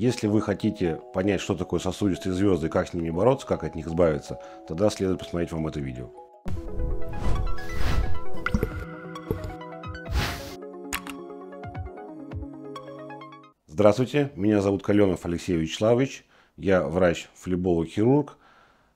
Если вы хотите понять, что такое сосудистые звезды, как с ними бороться, как от них избавиться, тогда следует посмотреть вам это видео. Здравствуйте, меня зовут Каленов Алексей Вячеславович, я врач-флеболог-хирург.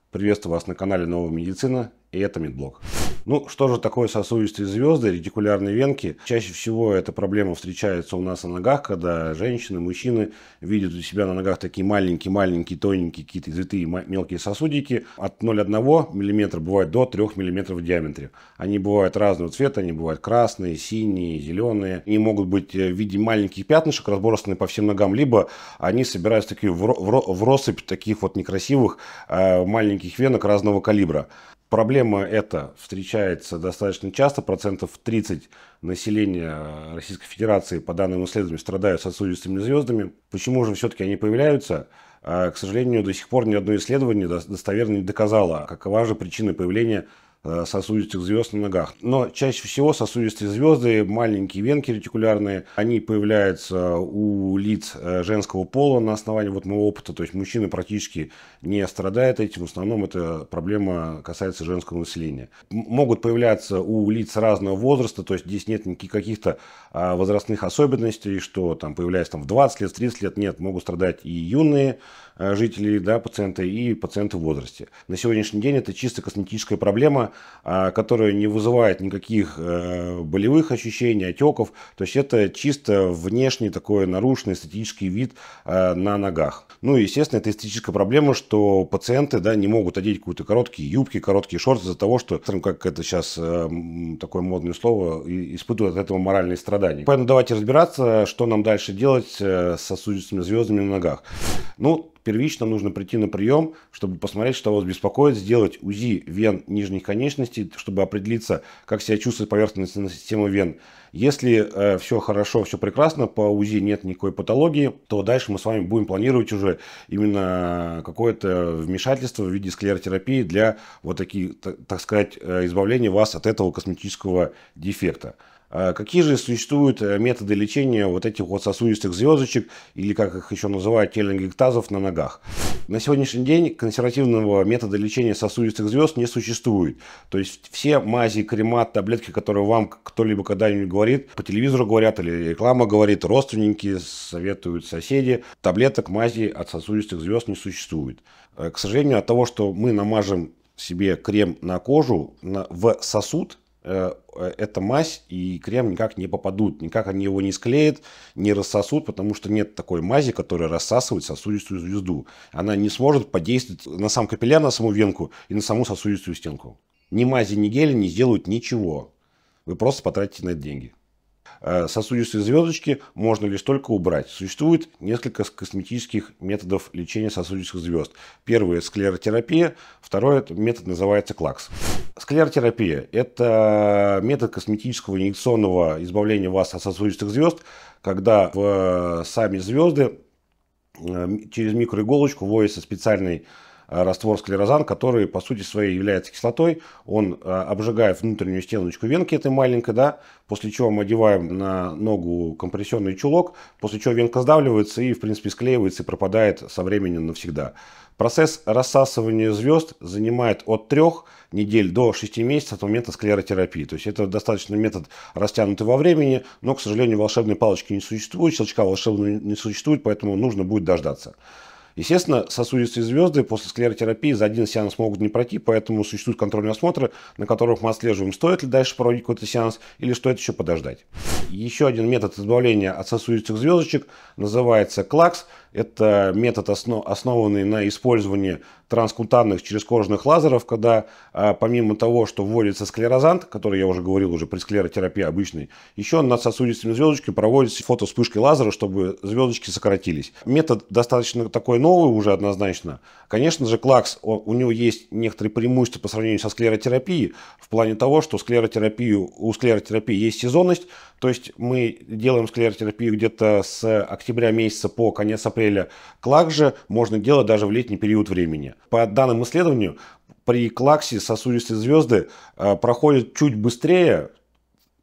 Приветствую вас на канале «Новая медицина» и это медблок. Ну, что же такое сосудистые звезды, ретикулярные венки? Чаще всего эта проблема встречается у нас на ногах, когда женщины, мужчины видят у себя на ногах такие маленькие-маленькие, тоненькие, какие-то извитые мелкие сосудики. От 0,1 мм бывает до 3 мм в диаметре. Они бывают разного цвета, они бывают красные, синие, зеленые. Они могут быть э, в виде маленьких пятнышек, разбросанных по всем ногам, либо они собираются такие в, в, в россыпь таких вот некрасивых э, маленьких венок разного калибра. Проблема Проблема эта встречается достаточно часто. Процентов 30 населения Российской Федерации, по данным исследований, страдают сосудистыми звездами. Почему же все-таки они появляются? А, к сожалению, до сих пор ни одно исследование достоверно не доказало, какова же причина появления Э, сосудистых звезд на ногах. Но чаще всего сосудистые звезды, маленькие венки ретикулярные, они появляются у лиц э, женского пола на основании вот моего опыта. То есть мужчины практически не страдают этим. В основном эта проблема касается женского населения. Могут появляться у лиц разного возраста, то есть здесь нет никаких каких-то а, возрастных особенностей, что там появляется там, в 20 лет, в 30 лет. Нет, могут страдать и юные э, жители, да, пациенты, и пациенты в возрасте. На сегодняшний день это чисто косметическая проблема, а, которая не вызывает никаких э, болевых ощущений, отеков. То есть это чисто внешний такой нарушенный эстетический вид э, на ногах. Ну и, естественно, это эстетическая проблема, что пациенты да, не могут одеть какие-то короткие юбки, короткие шорты из-за того, что, ну, как это сейчас э, такое модное слово, испытывают от этого моральные страдания. Поэтому давайте разбираться, что нам дальше делать с сосудистыми звездами на ногах. Ну, Первично нужно прийти на прием, чтобы посмотреть, что вас беспокоит, сделать УЗИ вен нижних конечностей, чтобы определиться, как себя чувствует поверхностная система вен. Если э, все хорошо, все прекрасно, по УЗИ нет никакой патологии, то дальше мы с вами будем планировать уже именно какое-то вмешательство в виде склеротерапии для вот таких, так, так сказать, э, избавления вас от этого косметического дефекта. А какие же существуют э, методы лечения вот этих вот сосудистых звездочек, или как их еще называют, теленгектазов на ногах? На сегодняшний день консервативного метода лечения сосудистых звезд не существует. То есть все мази, крема, таблетки, которые вам кто-либо когда-нибудь говорит, по телевизору говорят, или реклама говорит, родственники советуют соседи, таблеток, мази от сосудистых звезд не существует. Э, к сожалению, от того, что мы намажем себе крем на кожу, на, в сосуд – Э, эта мазь и крем никак не попадут, никак они его не склеят, не рассосут, потому что нет такой мази, которая рассасывает сосудистую звезду. Она не сможет подействовать на сам капилляр, на саму венку и на саму сосудистую стенку. Ни мази, ни гели не сделают ничего. Вы просто потратите на это деньги. Э, сосудистые звездочки можно лишь только убрать. Существует несколько косметических методов лечения сосудистых звезд. Первый – склеротерапия, второй метод называется клакс. Склеротерапия – это метод косметического инъекционного избавления вас от сосудистых звезд, когда в э, сами звезды э, через микроиголочку вводится специальный Э, раствор склерозан, который по сути своей является кислотой. Он э, обжигает внутреннюю стеночку венки этой маленькой, да, после чего мы одеваем на ногу компрессионный чулок, после чего венка сдавливается и, в принципе, склеивается и пропадает со временем навсегда. Процесс рассасывания звезд занимает от 3 недель до 6 месяцев от момента склеротерапии. То есть это достаточно метод растянутый во времени, но, к сожалению, волшебной палочки не существует, щелчка волшебного не существует, поэтому нужно будет дождаться. Естественно, сосудистые звезды после склеротерапии за один сеанс могут не пройти, поэтому существуют контрольные осмотры, на которых мы отслеживаем, стоит ли дальше проводить какой-то сеанс или стоит еще подождать. Еще один метод избавления от сосудистых звездочек называется КЛАКС – это метод, основ, основанный на использовании транскутанных черезкожных лазеров, когда а, помимо того, что вводится склерозант, который я уже говорил уже при склеротерапии обычной, еще над сосудистыми звездочками проводится фото лазера, чтобы звездочки сократились. Метод достаточно такой новый уже однозначно. Конечно же, клакс, он, у него есть некоторые преимущества по сравнению со склеротерапией в плане того, что склеротерапию, у склеротерапии есть сезонность, то есть мы делаем склеротерапию где-то с октября месяца по конец апреля коктейля же можно делать даже в летний период времени. По данным исследованию, при клаксе сосудистые звезды э, проходят чуть быстрее,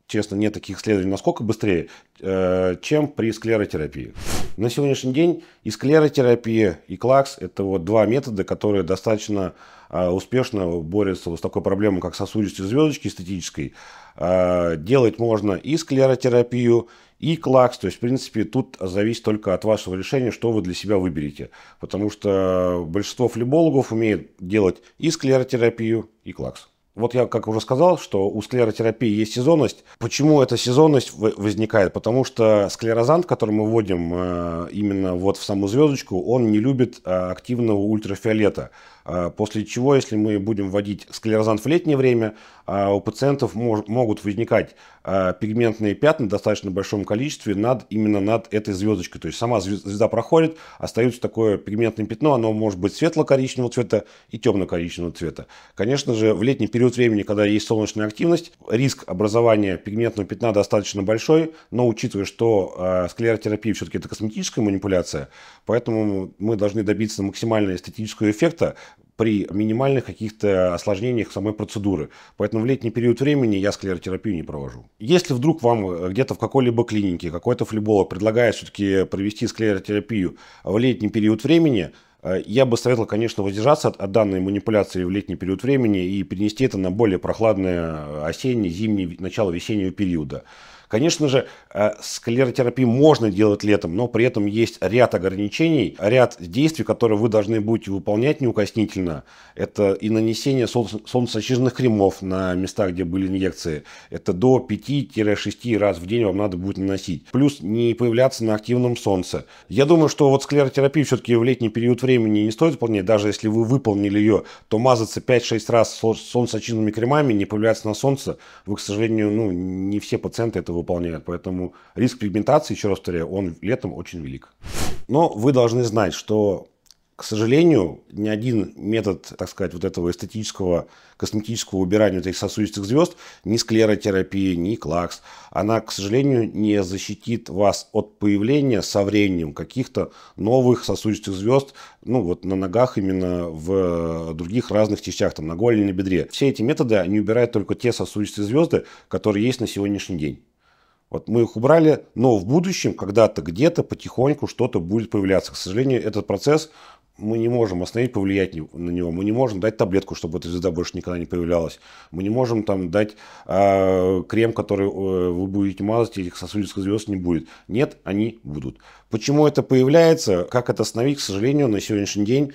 честно, нет таких исследований, насколько быстрее, э, чем при склеротерапии. На сегодняшний день и склеротерапия, и клакс – это вот два метода, которые достаточно э, успешно борются вот с такой проблемой, как сосудистые звездочки эстетической, Э, делать можно и склеротерапию, и клакс. То есть, в принципе, тут зависит только от вашего решения, что вы для себя выберете. Потому что большинство флебологов умеет делать и склеротерапию, и клакс. Вот я, как уже сказал, что у склеротерапии есть сезонность. Почему эта сезонность возникает? Потому что склерозант, который мы вводим э, именно вот в саму звездочку, он не любит э, активного ультрафиолета. А, после чего, если мы будем вводить склерозант в летнее время, а, у пациентов мож, могут возникать а, пигментные пятна в достаточно большом количестве над, именно над этой звездочкой. То есть сама звезда проходит, остается такое пигментное пятно, оно может быть светло-коричневого цвета и темно-коричневого цвета. Конечно же, в летний период времени, когда есть солнечная активность, риск образования пигментного пятна достаточно большой, но учитывая, что склеротерапия все-таки это косметическая манипуляция, поэтому мы должны добиться максимального эстетического эффекта, при минимальных каких-то осложнениях самой процедуры. Поэтому в летний период времени я склеротерапию не провожу. Если вдруг вам э, где-то в какой-либо клинике какой-то флеболог предлагает все-таки провести склеротерапию в летний период времени, э, я бы советовал, конечно, воздержаться от, от данной манипуляции в летний период времени и перенести это на более прохладное э, осенний, зимний, начало весеннего периода. Конечно же, э, склеротерапию можно делать летом, но при этом есть ряд ограничений, ряд действий, которые вы должны будете выполнять неукоснительно. Это и нанесение солнцезащитных кремов на места, где были инъекции. Это до 5-6 раз в день вам надо будет наносить. Плюс не появляться на активном солнце. Я думаю, что вот склеротерапию все-таки в летний период времени не стоит выполнять. Даже если вы выполнили ее, то мазаться 5-6 раз солнцезащитными кремами, не появляться на солнце, вы, к сожалению, ну, не все пациенты этого выполняют. Поэтому риск пигментации, еще раз повторяю, он летом очень велик. Но вы должны знать, что к сожалению, ни один метод, так сказать, вот этого эстетического, косметического убирания вот этих сосудистых звезд, ни склеротерапия, ни клакс, она, к сожалению, не защитит вас от появления со временем каких-то новых сосудистых звезд, ну вот на ногах именно в э, других разных частях, там на голени, на бедре. Все эти методы, они убирают только те сосудистые звезды, которые есть на сегодняшний день. Вот мы их убрали, но в будущем когда-то где-то потихоньку что-то будет появляться. К сожалению, этот процесс мы не можем остановить, повлиять на него. Мы не можем дать таблетку, чтобы эта звезда больше никогда не появлялась. Мы не можем там дать э, крем, который э, вы будете мазать, этих сосудистых звезд не будет. Нет, они будут. Почему это появляется, как это остановить, к сожалению, на сегодняшний день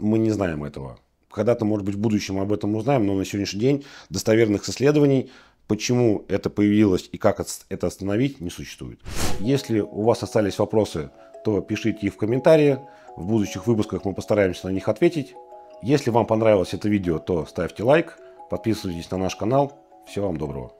мы не знаем этого. Когда-то, может быть, в будущем об этом узнаем, но на сегодняшний день достоверных исследований Почему это появилось и как это остановить, не существует. Если у вас остались вопросы, то пишите их в комментарии. В будущих выпусках мы постараемся на них ответить. Если вам понравилось это видео, то ставьте лайк, подписывайтесь на наш канал. Всего вам доброго.